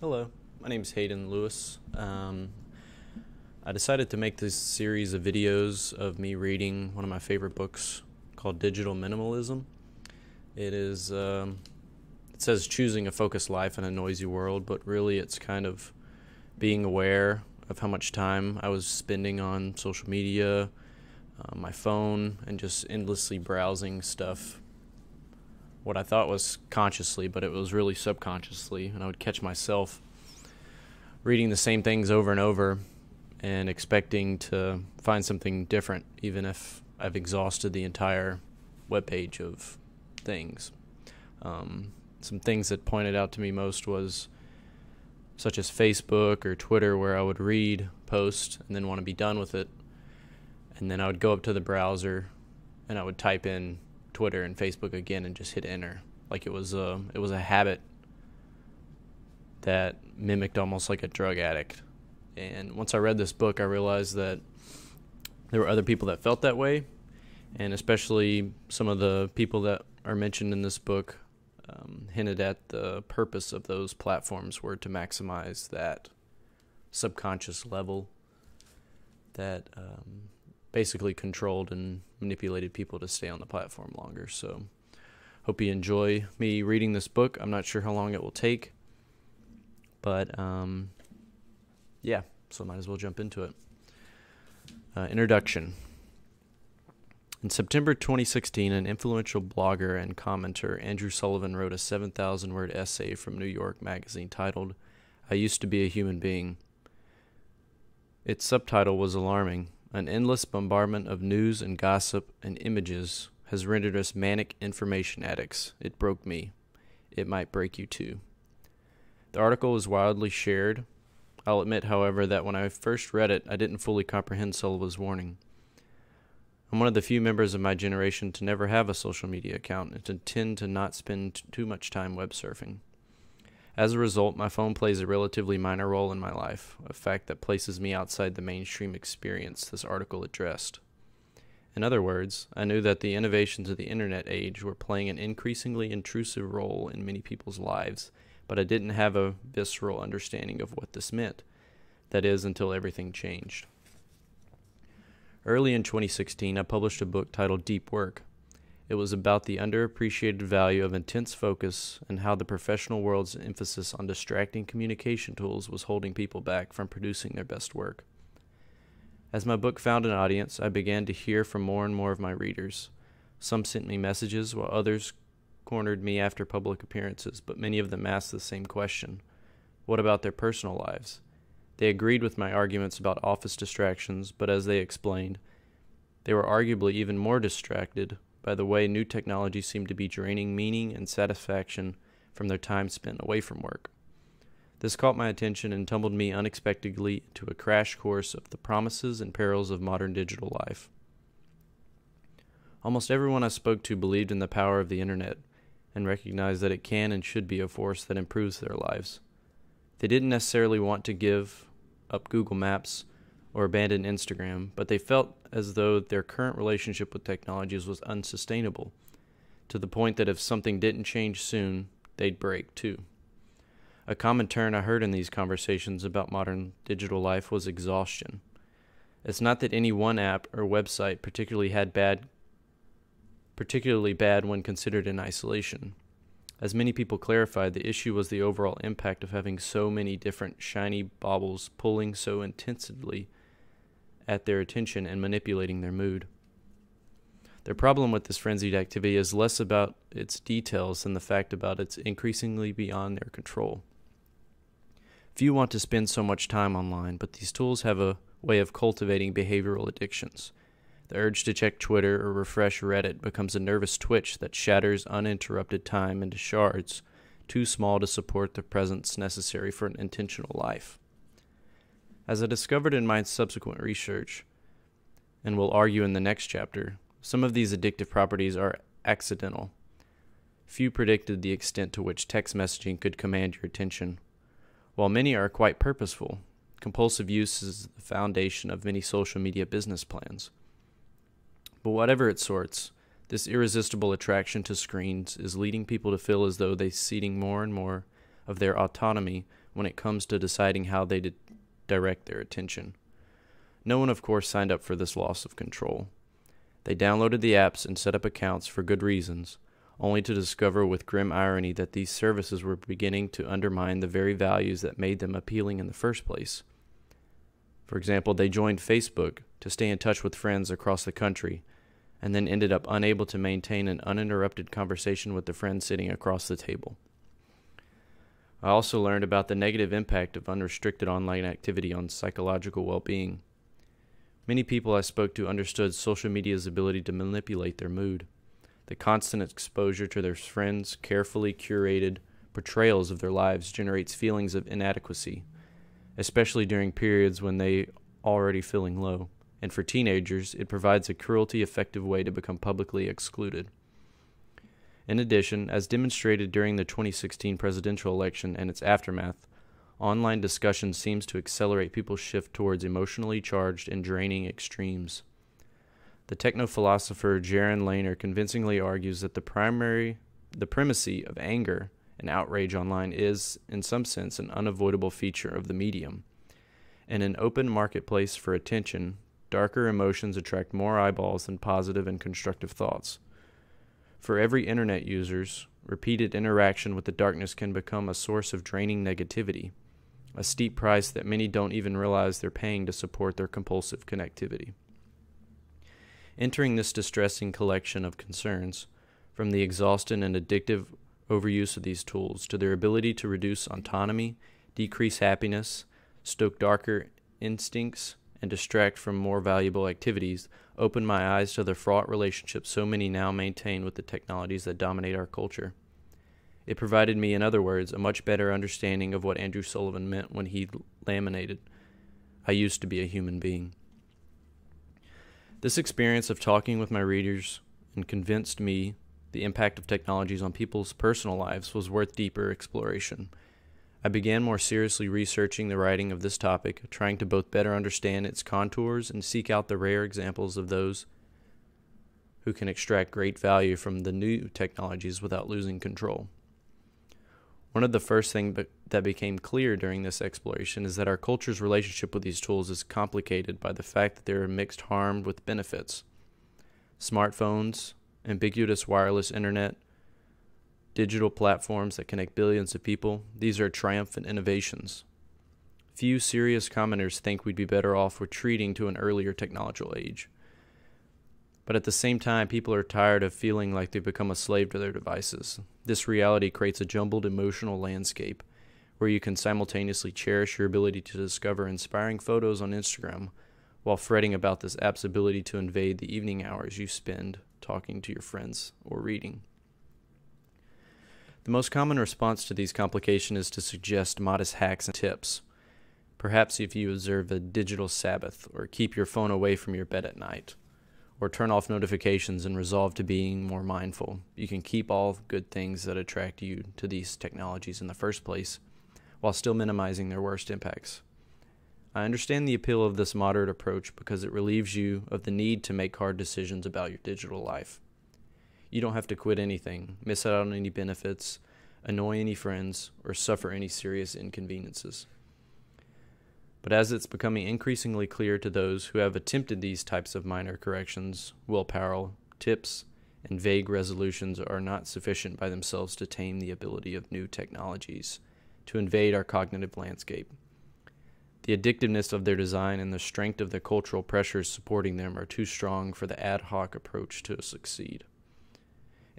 Hello, my name is Hayden Lewis. Um, I decided to make this series of videos of me reading one of my favorite books called Digital Minimalism. It is, um, it says choosing a focused life in a noisy world, but really it's kind of being aware of how much time I was spending on social media, uh, my phone, and just endlessly browsing stuff what I thought was consciously, but it was really subconsciously. And I would catch myself reading the same things over and over and expecting to find something different, even if I've exhausted the entire webpage of things. Um, some things that pointed out to me most was such as Facebook or Twitter, where I would read, post, and then want to be done with it. And then I would go up to the browser and I would type in Twitter and Facebook again and just hit enter. Like it was a um, it was a habit that mimicked almost like a drug addict. And once I read this book, I realized that there were other people that felt that way, and especially some of the people that are mentioned in this book um, hinted at the purpose of those platforms were to maximize that subconscious level that um, basically controlled and manipulated people to stay on the platform longer. So, hope you enjoy me reading this book. I'm not sure how long it will take, but um, yeah, so might as well jump into it. Uh, introduction. In September 2016, an influential blogger and commenter, Andrew Sullivan, wrote a 7,000 word essay from New York Magazine titled, I Used to Be a Human Being. Its subtitle was alarming an endless bombardment of news and gossip and images has rendered us manic information addicts. It broke me. It might break you too. The article is widely shared. I'll admit, however, that when I first read it, I didn't fully comprehend Sullivan's warning. I'm one of the few members of my generation to never have a social media account and to tend to not spend too much time web surfing. As a result, my phone plays a relatively minor role in my life, a fact that places me outside the mainstream experience this article addressed. In other words, I knew that the innovations of the internet age were playing an increasingly intrusive role in many people's lives, but I didn't have a visceral understanding of what this meant. That is, until everything changed. Early in 2016, I published a book titled Deep Work it was about the underappreciated value of intense focus and how the professional world's emphasis on distracting communication tools was holding people back from producing their best work. As my book found an audience, I began to hear from more and more of my readers. Some sent me messages, while others cornered me after public appearances, but many of them asked the same question What about their personal lives? They agreed with my arguments about office distractions, but as they explained, they were arguably even more distracted by the way new technologies seem to be draining meaning and satisfaction from their time spent away from work. This caught my attention and tumbled me unexpectedly to a crash course of the promises and perils of modern digital life. Almost everyone I spoke to believed in the power of the internet and recognized that it can and should be a force that improves their lives. They didn't necessarily want to give up Google Maps or abandoned Instagram, but they felt as though their current relationship with technologies was unsustainable, to the point that if something didn't change soon, they'd break too. A common term I heard in these conversations about modern digital life was exhaustion. It's not that any one app or website particularly had bad particularly bad when considered in isolation. As many people clarified, the issue was the overall impact of having so many different shiny baubles pulling so intensely at their attention and manipulating their mood. Their problem with this frenzied activity is less about its details than the fact about it's increasingly beyond their control. Few want to spend so much time online, but these tools have a way of cultivating behavioral addictions. The urge to check Twitter or refresh Reddit becomes a nervous twitch that shatters uninterrupted time into shards too small to support the presence necessary for an intentional life. As I discovered in my subsequent research, and will argue in the next chapter, some of these addictive properties are accidental. Few predicted the extent to which text messaging could command your attention, while many are quite purposeful. Compulsive use is the foundation of many social media business plans. But whatever its sorts, this irresistible attraction to screens is leading people to feel as though they're ceding more and more of their autonomy when it comes to deciding how they de direct their attention. No one, of course, signed up for this loss of control. They downloaded the apps and set up accounts for good reasons, only to discover with grim irony that these services were beginning to undermine the very values that made them appealing in the first place. For example, they joined Facebook to stay in touch with friends across the country, and then ended up unable to maintain an uninterrupted conversation with the friend sitting across the table. I also learned about the negative impact of unrestricted online activity on psychological well being. Many people I spoke to understood social media's ability to manipulate their mood. The constant exposure to their friends' carefully curated portrayals of their lives generates feelings of inadequacy, especially during periods when they already feeling low. And for teenagers, it provides a cruelty effective way to become publicly excluded. In addition, as demonstrated during the 2016 presidential election and its aftermath, online discussion seems to accelerate people's shift towards emotionally charged and draining extremes. The techno philosopher Jaron Lanier convincingly argues that the primary the primacy of anger and outrage online is, in some sense, an unavoidable feature of the medium. In an open marketplace for attention, darker emotions attract more eyeballs than positive and constructive thoughts. For every internet user's repeated interaction with the darkness can become a source of draining negativity, a steep price that many don't even realize they're paying to support their compulsive connectivity. Entering this distressing collection of concerns, from the exhausting and addictive overuse of these tools to their ability to reduce autonomy, decrease happiness, stoke darker instincts, and distract from more valuable activities opened my eyes to the fraught relationship so many now maintain with the technologies that dominate our culture. It provided me, in other words, a much better understanding of what Andrew Sullivan meant when he laminated, I used to be a human being. This experience of talking with my readers and convinced me the impact of technologies on people's personal lives was worth deeper exploration. I began more seriously researching the writing of this topic, trying to both better understand its contours and seek out the rare examples of those who can extract great value from the new technologies without losing control. One of the first things that became clear during this exploration is that our culture's relationship with these tools is complicated by the fact that they are mixed harm with benefits. Smartphones, ambiguous wireless internet, digital platforms that connect billions of people, these are triumphant innovations. Few serious commenters think we'd be better off retreating to an earlier technological age. But at the same time, people are tired of feeling like they've become a slave to their devices. This reality creates a jumbled emotional landscape where you can simultaneously cherish your ability to discover inspiring photos on Instagram while fretting about this app's ability to invade the evening hours you spend talking to your friends or reading. The most common response to these complications is to suggest modest hacks and tips. Perhaps if you observe a digital Sabbath, or keep your phone away from your bed at night, or turn off notifications and resolve to being more mindful, you can keep all good things that attract you to these technologies in the first place while still minimizing their worst impacts. I understand the appeal of this moderate approach because it relieves you of the need to make hard decisions about your digital life. You don't have to quit anything, miss out on any benefits, annoy any friends, or suffer any serious inconveniences. But as it's becoming increasingly clear to those who have attempted these types of minor corrections, willpower, tips, and vague resolutions are not sufficient by themselves to tame the ability of new technologies to invade our cognitive landscape. The addictiveness of their design and the strength of the cultural pressures supporting them are too strong for the ad hoc approach to succeed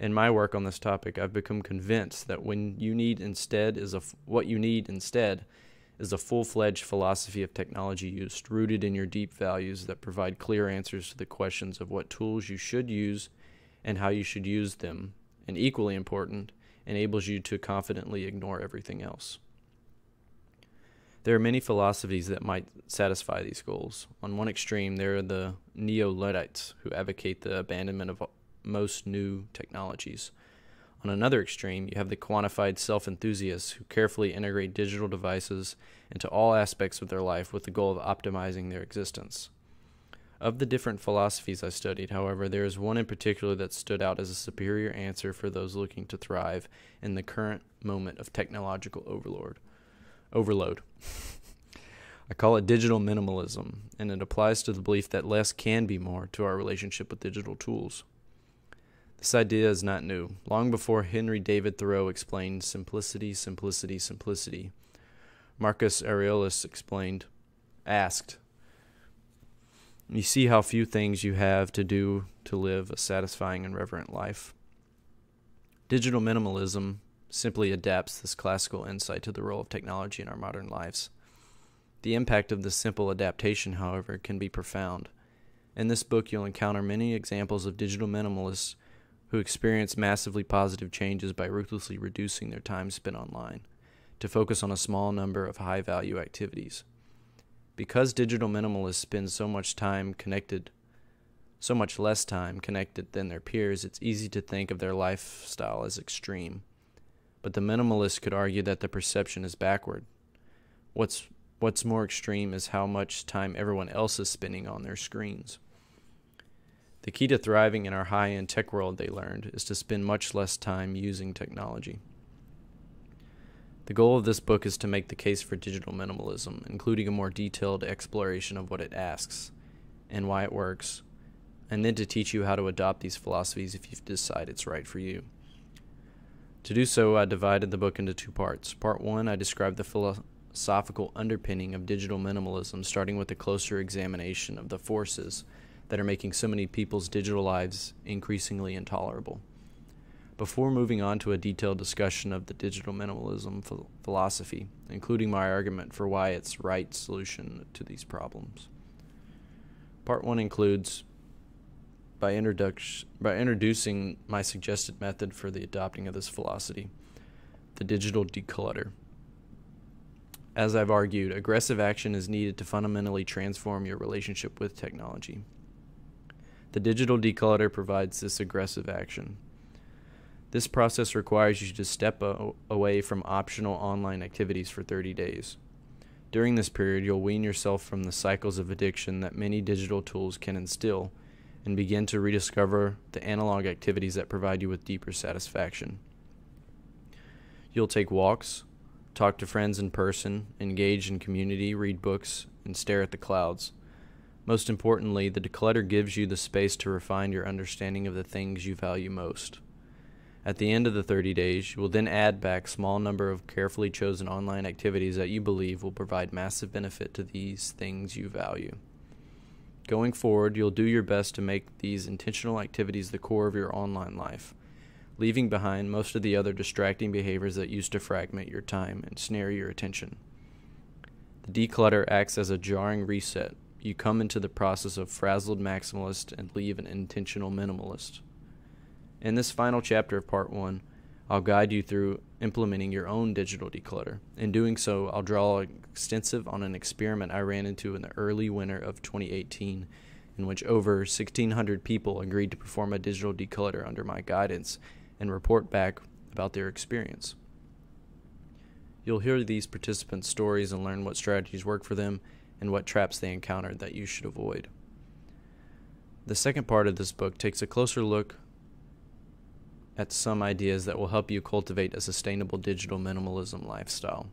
in my work on this topic, I've become convinced that when you need instead is a what you need instead is a full-fledged philosophy of technology use rooted in your deep values that provide clear answers to the questions of what tools you should use and how you should use them, and equally important, enables you to confidently ignore everything else. There are many philosophies that might satisfy these goals. On one extreme, there are the neo Luddites who advocate the abandonment of most new technologies. On another extreme, you have the quantified self enthusiasts who carefully integrate digital devices into all aspects of their life with the goal of optimizing their existence. Of the different philosophies I studied, however, there is one in particular that stood out as a superior answer for those looking to thrive in the current moment of technological overlord. Overload. I call it digital minimalism, and it applies to the belief that less can be more to our relationship with digital tools. This idea is not new. Long before Henry David Thoreau explained simplicity, simplicity, simplicity, Marcus Aurelius explained, asked, You see how few things you have to do to live a satisfying and reverent life. Digital minimalism simply adapts this classical insight to the role of technology in our modern lives. The impact of this simple adaptation, however, can be profound. In this book, you'll encounter many examples of digital minimalists who experience massively positive changes by ruthlessly reducing their time spent online to focus on a small number of high value activities. Because digital minimalists spend so much time connected, so much less time connected than their peers, it's easy to think of their lifestyle as extreme. But the minimalist could argue that the perception is backward. What's what's more extreme is how much time everyone else is spending on their screens. The key to thriving in our high end tech world, they learned, is to spend much less time using technology. The goal of this book is to make the case for digital minimalism, including a more detailed exploration of what it asks and why it works, and then to teach you how to adopt these philosophies if you decide it's right for you. To do so, I divided the book into two parts. Part one, I described the philosophical underpinning of digital minimalism, starting with a closer examination of the forces that are making so many people's digital lives increasingly intolerable. Before moving on to a detailed discussion of the digital minimalism ph philosophy, including my argument for why it's right solution to these problems. Part 1 includes by, introduc- by introducing my suggested method for the adopting of this philosophy, the digital declutter. As I've argued, aggressive action is needed to fundamentally transform your relationship with technology. The digital declutter provides this aggressive action. This process requires you to step away from optional online activities for 30 days. During this period, you'll wean yourself from the cycles of addiction that many digital tools can instill and begin to rediscover the analog activities that provide you with deeper satisfaction. You'll take walks, talk to friends in person, engage in community, read books, and stare at the clouds. Most importantly, the declutter gives you the space to refine your understanding of the things you value most. At the end of the 30 days, you will then add back small number of carefully chosen online activities that you believe will provide massive benefit to these things you value. Going forward, you'll do your best to make these intentional activities the core of your online life, leaving behind most of the other distracting behaviors that used to fragment your time and snare your attention. The declutter acts as a jarring reset, you come into the process of frazzled maximalist and leave an intentional minimalist. In this final chapter of part one, I'll guide you through implementing your own digital declutter. In doing so, I'll draw extensive on an experiment I ran into in the early winter of 2018, in which over 1,600 people agreed to perform a digital declutter under my guidance and report back about their experience. You'll hear these participants' stories and learn what strategies work for them and what traps they encountered that you should avoid. The second part of this book takes a closer look at some ideas that will help you cultivate a sustainable digital minimalism lifestyle.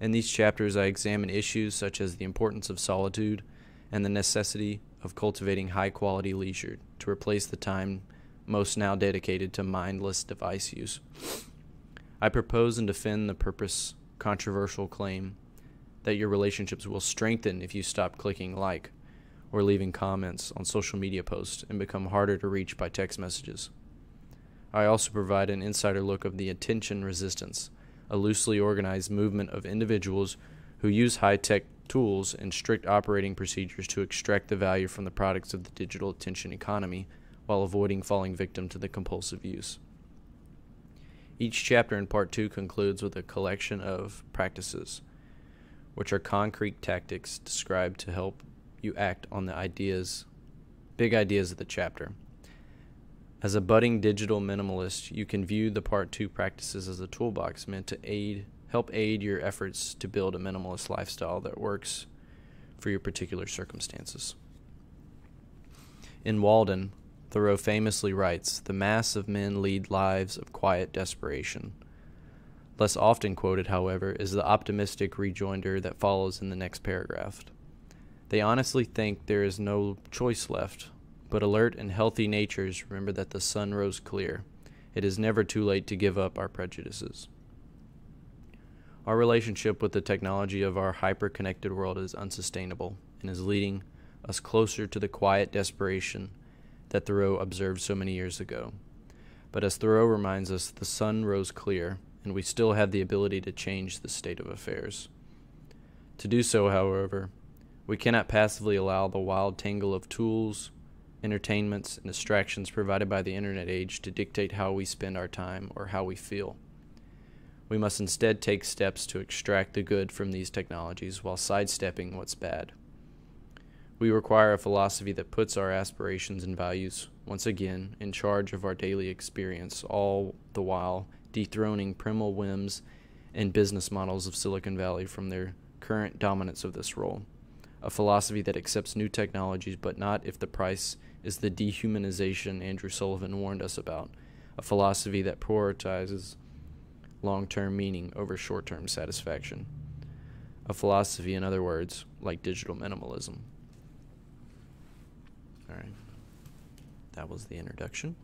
In these chapters, I examine issues such as the importance of solitude and the necessity of cultivating high quality leisure to replace the time most now dedicated to mindless device use. I propose and defend the purpose controversial claim that your relationships will strengthen if you stop clicking like or leaving comments on social media posts and become harder to reach by text messages. I also provide an insider look of the attention resistance, a loosely organized movement of individuals who use high tech tools and strict operating procedures to extract the value from the products of the digital attention economy while avoiding falling victim to the compulsive use. Each chapter in part two concludes with a collection of practices which are concrete tactics described to help you act on the ideas, big ideas of the chapter. As a budding digital minimalist, you can view the part 2 practices as a toolbox meant to aid help aid your efforts to build a minimalist lifestyle that works for your particular circumstances. In Walden, Thoreau famously writes, "The mass of men lead lives of quiet desperation." less often quoted, however, is the optimistic rejoinder that follows in the next paragraph. They honestly think there is no choice left, but alert and healthy natures remember that the sun rose clear. It is never too late to give up our prejudices. Our relationship with the technology of our hyper-connected world is unsustainable and is leading us closer to the quiet desperation that Thoreau observed so many years ago. But as Thoreau reminds us, the sun rose clear, and we still had the ability to change the state of affairs. To do so, however, we cannot passively allow the wild tangle of tools, entertainments, and distractions provided by the internet age to dictate how we spend our time or how we feel. We must instead take steps to extract the good from these technologies while sidestepping what's bad. We require a philosophy that puts our aspirations and values, once again, in charge of our daily experience, all the while dethroning primal whims and business models of Silicon Valley from their current dominance of this role. A philosophy that accepts new technologies, but not if the price is the dehumanization Andrew Sullivan warned us about. A philosophy that prioritizes long term meaning over short term satisfaction. A philosophy, in other words, like digital minimalism. All right. That was the introduction.